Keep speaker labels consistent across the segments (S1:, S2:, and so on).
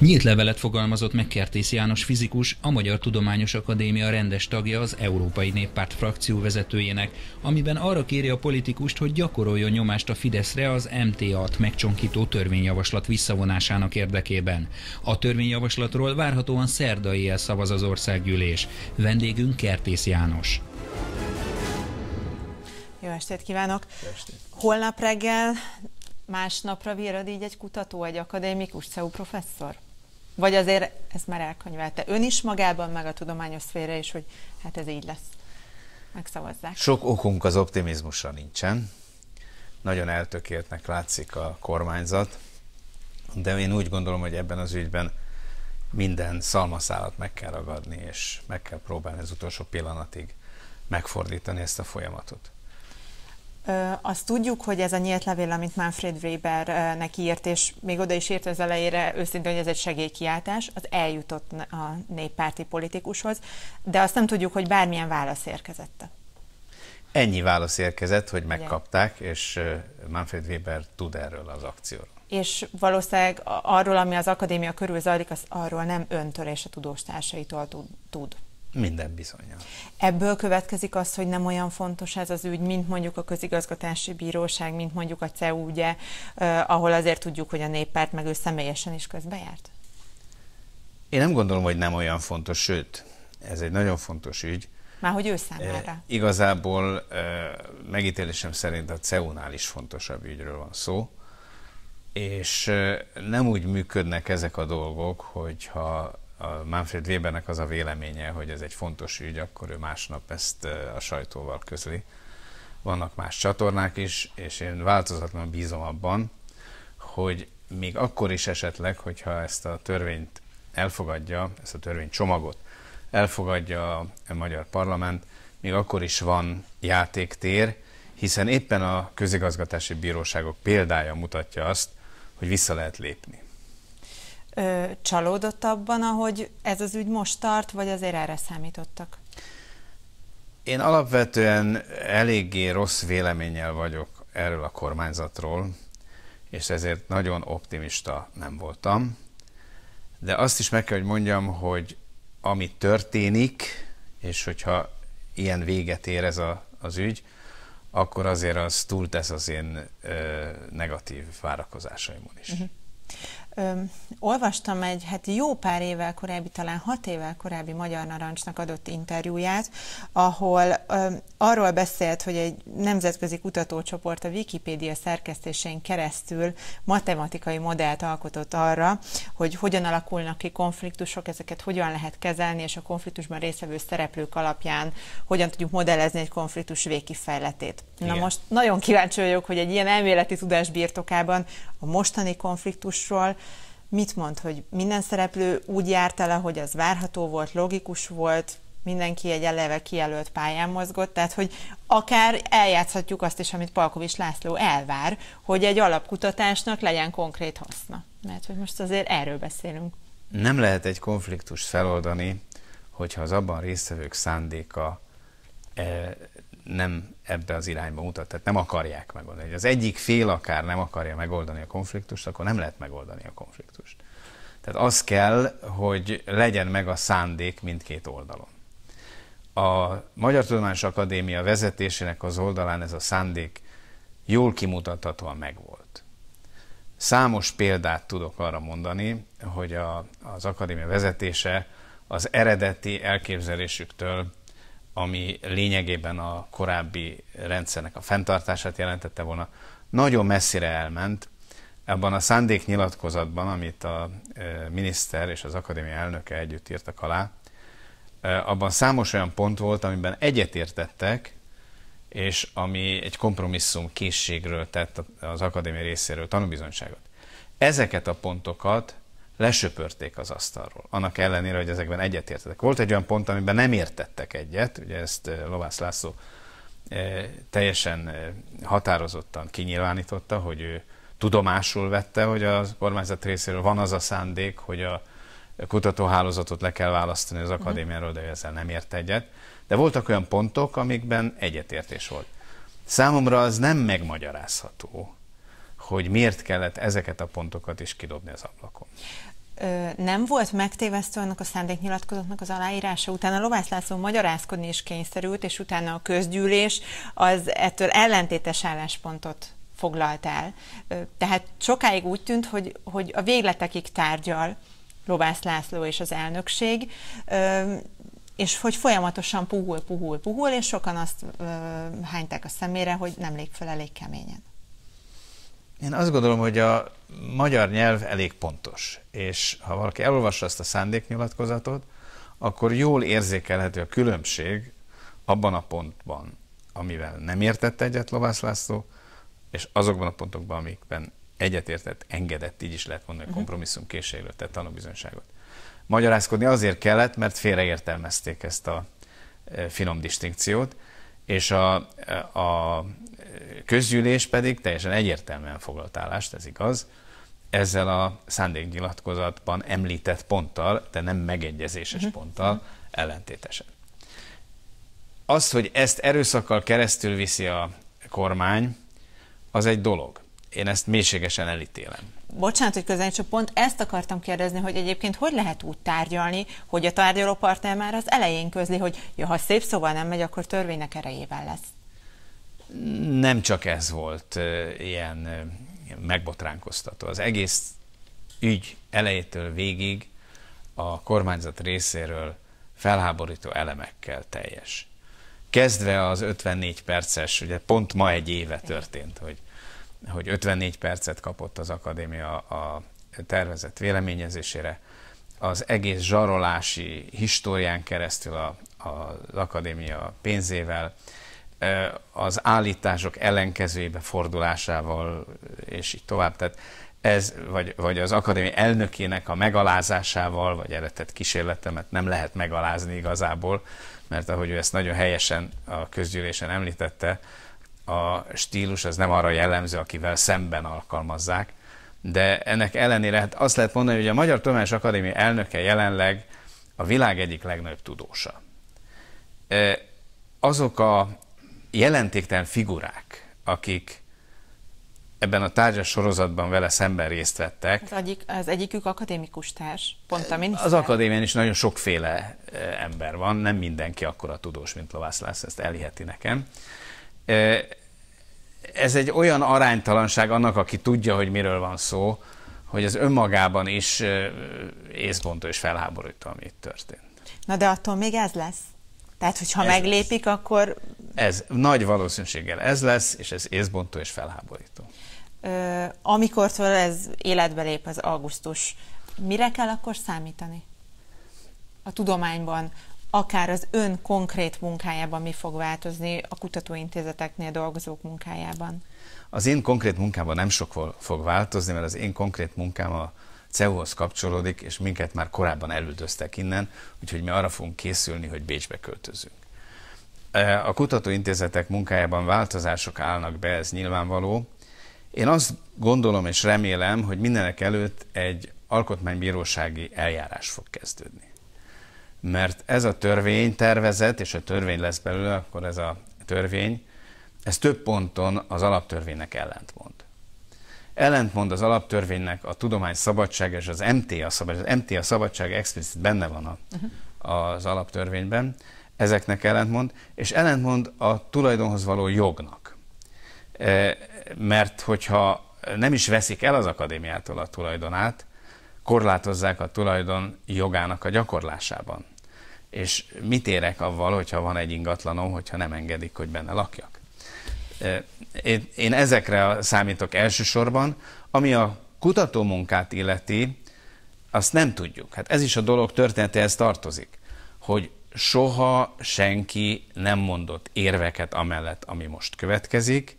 S1: Nyílt levelet fogalmazott meg Kertész János fizikus, a Magyar Tudományos Akadémia rendes tagja az Európai Néppárt frakció vezetőjének, amiben arra kéri a politikust, hogy gyakoroljon nyomást a Fideszre az MTA-t megcsonkító törvényjavaslat visszavonásának érdekében. A törvényjavaslatról várhatóan szerdai szavaz az országgyűlés. Vendégünk Kertész János.
S2: Jó estét kívánok! Jó estét. Holnap reggel másnapra virad így egy kutató, egy akadémikus CEU professzor? Vagy azért ezt már elkönyvelte ön is magában, meg a tudományos szféra is, hogy hát ez így lesz. Megszavazzák.
S1: Sok okunk az optimizmusra nincsen. Nagyon eltökéltnek látszik a kormányzat, de én úgy gondolom, hogy ebben az ügyben minden szalmaszálat meg kell ragadni, és meg kell próbálni az utolsó pillanatig megfordítani ezt a folyamatot.
S2: Azt tudjuk, hogy ez a nyílt levél, amit Manfred Weber neki írt, és még oda is írt az elejére őszintén, hogy ez egy segélykiáltás, az eljutott a néppárti politikushoz, de azt nem tudjuk, hogy bármilyen válasz érkezett.
S1: Ennyi válasz érkezett, hogy megkapták, és Manfred Weber tud erről az akcióról.
S2: És valószínűleg arról, ami az akadémia körül zajlik, az arról nem öntől és a tudós társaitól tud. Minden bizonyal. Ebből következik az, hogy nem olyan fontos ez az ügy, mint mondjuk a közigazgatási bíróság, mint mondjuk a CEU, ugye, eh, ahol azért tudjuk, hogy a néppárt meg ő személyesen is közbejárt?
S1: Én nem gondolom, hogy nem olyan fontos, sőt, ez egy nagyon fontos ügy.
S2: Már hogy ő számára? Eh,
S1: igazából eh, megítélésem szerint a CEU-nál is fontosabb ügyről van szó, és eh, nem úgy működnek ezek a dolgok, hogyha a Manfred Webernek az a véleménye, hogy ez egy fontos ügy, akkor ő másnap ezt a sajtóval közli. Vannak más csatornák is, és én változatlanul bízom abban, hogy még akkor is esetleg, hogyha ezt a törvényt elfogadja, ezt a törvénycsomagot elfogadja a magyar parlament, még akkor is van játéktér, hiszen éppen a közigazgatási bíróságok példája mutatja azt, hogy vissza lehet lépni
S2: ö, csalódott abban, ahogy ez az ügy most tart, vagy azért erre számítottak? Én
S1: alapvetően eléggé rossz véleménnyel vagyok erről a kormányzatról, és ezért nagyon optimista nem voltam. De azt is meg kell, hogy mondjam, hogy ami történik, és hogyha ilyen véget ér ez a, az ügy, akkor azért az túltesz az én ö, negatív várakozásaimon
S2: is. Uh-huh. Öm, olvastam egy, hát jó pár évvel korábbi, talán hat évvel korábbi Magyar Narancsnak adott interjúját, ahol öm, arról beszélt, hogy egy nemzetközi kutatócsoport a Wikipédia szerkesztésén keresztül matematikai modellt alkotott arra, hogy hogyan alakulnak ki konfliktusok, ezeket hogyan lehet kezelni, és a konfliktusban résztvevő szereplők alapján hogyan tudjuk modellezni egy konfliktus végkifejletét. Igen. Na most nagyon kíváncsi vagyok, hogy egy ilyen elméleti tudás birtokában a mostani konfliktusról, mit mond, hogy minden szereplő úgy járt el, ahogy az várható volt, logikus volt, mindenki egy eleve kijelölt pályán mozgott, tehát hogy akár eljátszhatjuk azt is, amit Palkovics László elvár, hogy egy alapkutatásnak legyen konkrét haszna. Mert hogy most azért erről beszélünk.
S1: Nem lehet egy konfliktus feloldani, hogyha az abban résztvevők szándéka E, nem ebbe az irányba mutat, tehát nem akarják megoldani. Az egyik fél akár nem akarja megoldani a konfliktust, akkor nem lehet megoldani a konfliktust. Tehát az kell, hogy legyen meg a szándék mindkét oldalon. A Magyar Tudományos Akadémia vezetésének az oldalán ez a szándék jól kimutathatóan megvolt. Számos példát tudok arra mondani, hogy a, az akadémia vezetése az eredeti elképzelésüktől ami lényegében a korábbi rendszernek a fenntartását jelentette volna, nagyon messzire elment. Ebben a szándéknyilatkozatban, amit a e, miniszter és az akadémia elnöke együtt írtak alá, e, abban számos olyan pont volt, amiben egyetértettek, és ami egy kompromisszum készségről tett az akadémia részéről tanúbizonyságot. Ezeket a pontokat lesöpörték az asztalról. Annak ellenére, hogy ezekben egyetértettek. Volt egy olyan pont, amiben nem értettek egyet, ugye ezt eh, Lovász László eh, teljesen eh, határozottan kinyilvánította, hogy ő tudomásul vette, hogy a kormányzat részéről van az a szándék, hogy a kutatóhálózatot le kell választani az mhm. akadémiáról, de ő ezzel nem ért egyet. De voltak olyan pontok, amikben egyetértés volt. Számomra az nem megmagyarázható, hogy miért kellett ezeket a pontokat is kidobni az ablakon.
S2: Ö, nem volt megtévesztő annak a szándéknyilatkozatnak az aláírása Utána Lovász László magyarázkodni is kényszerült, és utána a közgyűlés az ettől ellentétes álláspontot foglalt el. Ö, tehát sokáig úgy tűnt, hogy, hogy a végletekig tárgyal Lovász László és az elnökség, ö, és hogy folyamatosan puhul, puhul, puhul, és sokan azt hányták a szemére, hogy nem lép fel elég keményen.
S1: Én azt gondolom, hogy a magyar nyelv elég pontos, és ha valaki elolvassa ezt a szándéknyilatkozatot, akkor jól érzékelhető a különbség abban a pontban, amivel nem értett egyet Lovász László, és azokban a pontokban, amikben egyetértett, engedett, így is lehet mondani, mhm. kompromisszum készségről tett tanúbizonyságot. Magyarázkodni azért kellett, mert félreértelmezték ezt a e, finom distinkciót, és a, a közgyűlés pedig teljesen egyértelműen foglalt állást, ez igaz, ezzel a szándéknyilatkozatban említett ponttal, de nem megegyezéses uh-huh. ponttal ellentétesen. Az, hogy ezt erőszakkal keresztül viszi a kormány, az egy dolog én ezt mélységesen elítélem.
S2: Bocsánat, hogy közel, csak pont ezt akartam kérdezni, hogy egyébként hogy lehet úgy tárgyalni, hogy a partner már az elején közli, hogy ja, ha szép szóval nem megy, akkor törvénynek erejével lesz.
S1: Nem csak ez volt ilyen megbotránkoztató. Az egész ügy elejétől végig a kormányzat részéről felháborító elemekkel teljes. Kezdve az 54 perces, ugye pont ma egy éve történt, hogy hogy 54 percet kapott az akadémia a tervezett véleményezésére. Az egész zsarolási historián keresztül a, a, az akadémia pénzével, az állítások ellenkezőjébe fordulásával, és így tovább. Tehát ez, vagy, vagy az akadémia elnökének a megalázásával, vagy erre kísérletemet nem lehet megalázni igazából, mert ahogy ő ezt nagyon helyesen a közgyűlésen említette, a stílus az nem arra jellemző, akivel szemben alkalmazzák, de ennek ellenére hát azt lehet mondani, hogy a Magyar Tudományos Akadémia elnöke jelenleg a világ egyik legnagyobb tudósa. Azok a jelentéktelen figurák, akik ebben a tárgyas sorozatban vele szemben részt vettek.
S2: Az, egyik, az egyikük akadémikus társ, pont a miniszter. Az
S1: akadémián is nagyon sokféle ember van, nem mindenki akkora tudós, mint Lovász Lász, ezt elhiheti nekem. Ez egy olyan aránytalanság annak, aki tudja, hogy miről van szó, hogy az önmagában is észbontó és felháborító, ami itt történt.
S2: Na de attól még ez lesz? Tehát, hogyha ez meglépik, lesz. akkor...
S1: Ez nagy valószínűséggel ez lesz, és ez észbontó és
S2: felháborító. Amikor ez életbe lép az augusztus, mire kell akkor számítani? A tudományban, akár az ön konkrét munkájában mi fog változni a kutatóintézeteknél dolgozók munkájában?
S1: Az én konkrét munkában nem sok fog változni, mert az én konkrét munkám a CEU-hoz kapcsolódik, és minket már korábban elüldöztek innen, úgyhogy mi arra fogunk készülni, hogy Bécsbe költözünk. E, a kutatóintézetek munkájában változások állnak be, ez nyilvánvaló. Én azt gondolom és remélem, hogy mindenek előtt egy alkotmánybírósági eljárás fog kezdődni mert ez a törvény tervezet, és a törvény lesz belőle, akkor ez a törvény, ez több ponton az alaptörvénynek ellentmond. Ellentmond az alaptörvénynek a tudomány szabadság és az MTA szabadság. Az MTA szabadság explicit benne van a, uh-huh. az alaptörvényben. Ezeknek ellentmond, és ellentmond a tulajdonhoz való jognak. E, mert hogyha nem is veszik el az akadémiától a tulajdonát, korlátozzák a tulajdon jogának a gyakorlásában. És mit érek avval, hogyha van egy ingatlanom, hogyha nem engedik, hogy benne lakjak? Én ezekre számítok elsősorban, ami a kutatómunkát illeti, azt nem tudjuk. Hát ez is a dolog történetéhez tartozik, hogy soha senki nem mondott érveket amellett, ami most következik.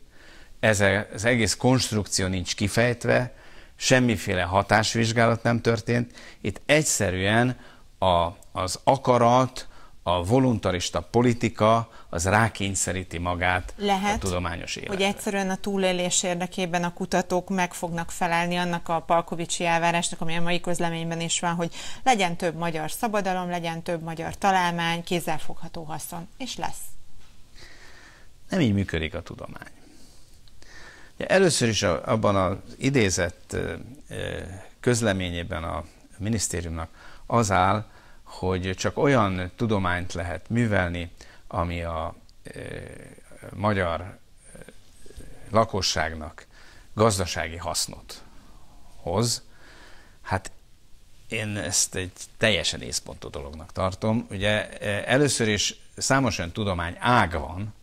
S1: Ez az egész konstrukció nincs kifejtve, semmiféle hatásvizsgálat nem történt. Itt egyszerűen a, az akarat, a voluntarista politika az rákényszeríti magát Lehet, a tudományos életre. hogy
S2: egyszerűen a túlélés érdekében a kutatók meg fognak felelni annak a Palkovicsi elvárásnak, ami a mai közleményben is van, hogy legyen több magyar szabadalom, legyen több magyar találmány, kézzelfogható haszon, és lesz.
S1: Nem így működik a tudomány. Először is abban az idézett közleményében a minisztériumnak az áll, hogy csak olyan tudományt lehet művelni, ami a magyar lakosságnak gazdasági hasznot hoz. Hát én ezt egy teljesen észpontú dolognak tartom. Ugye először is számos olyan tudomány ág van,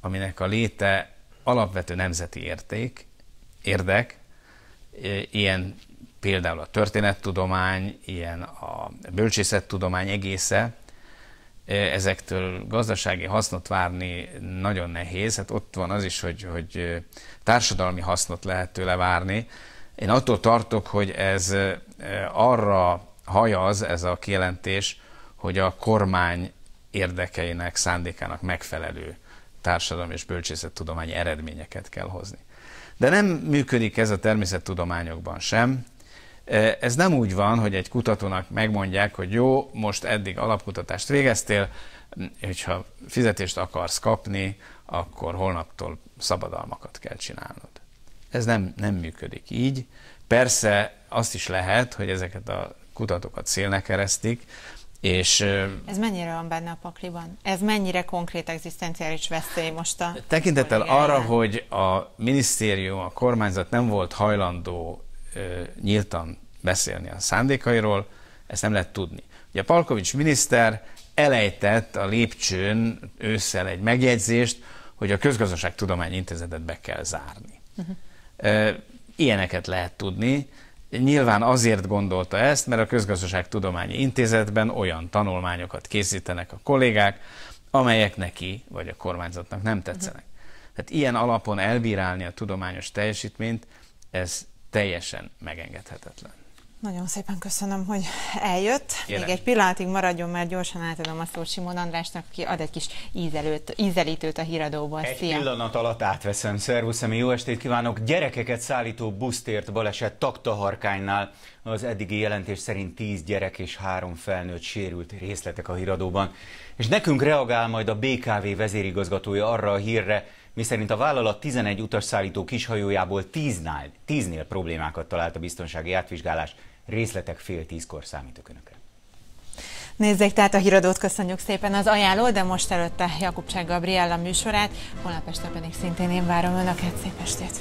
S1: aminek a léte alapvető nemzeti érték, érdek, ilyen például a történettudomány, ilyen a bölcsészettudomány egésze, ezektől gazdasági hasznot várni nagyon nehéz. Hát ott van az is, hogy, hogy társadalmi hasznot lehet tőle várni. Én attól tartok, hogy ez arra hajaz ez a kijelentés, hogy a kormány érdekeinek, szándékának megfelelő társadalom és bölcsészettudomány eredményeket kell hozni. De nem működik ez a természettudományokban sem. E, ez nem úgy van, hogy egy kutatónak megmondják, hogy jó, most eddig alapkutatást végeztél, hogyha fizetést akarsz kapni, akkor holnaptól szabadalmakat kell csinálnod. Ez nem, nem működik így. Persze azt is lehet, hogy ezeket a kutatókat szélnek keresztik, és,
S2: Ez mennyire van benne a pakliban? Ez mennyire konkrét egzisztenciális veszély most a...
S1: Tekintettel arra, hogy a minisztérium, a kormányzat nem volt hajlandó nyíltan beszélni a szándékairól, ezt nem lehet tudni. Ugye Palkovics miniszter elejtett a lépcsőn ősszel egy megjegyzést, hogy a Közgazdaságtudományi Intézetet be kell zárni. Uh-huh. Ilyeneket lehet tudni, Nyilván azért gondolta ezt, mert a Közgazdaságtudományi Intézetben olyan tanulmányokat készítenek a kollégák, amelyek neki vagy a kormányzatnak nem tetszenek. Mhm. Tehát ilyen alapon elbírálni a tudományos teljesítményt, ez teljesen megengedhetetlen.
S2: Nagyon szépen köszönöm, hogy eljött. Jelen. Még egy pillanatig maradjon, mert gyorsan átadom a szót Simon Andrásnak, aki ad egy kis ízelőt, ízelítőt a híradóból. Egy Szia.
S1: pillanat alatt átveszem. Szervusz, ami jó estét kívánok. Gyerekeket szállító busztért baleset Taktaharkánynál. Az eddigi jelentés szerint 10 gyerek és 3 felnőtt sérült részletek a híradóban. És nekünk reagál majd a BKV vezérigazgatója arra a hírre, miszerint a vállalat 11 utasszállító kishajójából 10-nál, 10-nél problémákat talált a biztonsági átvizsgálás Részletek fél tízkor számítok önökre.
S2: Nézzék tehát a híradót, köszönjük szépen az ajánló, de most előtte Jakubcsák Gabriella műsorát, holnap este pedig szintén én várom Önöket, szép estét!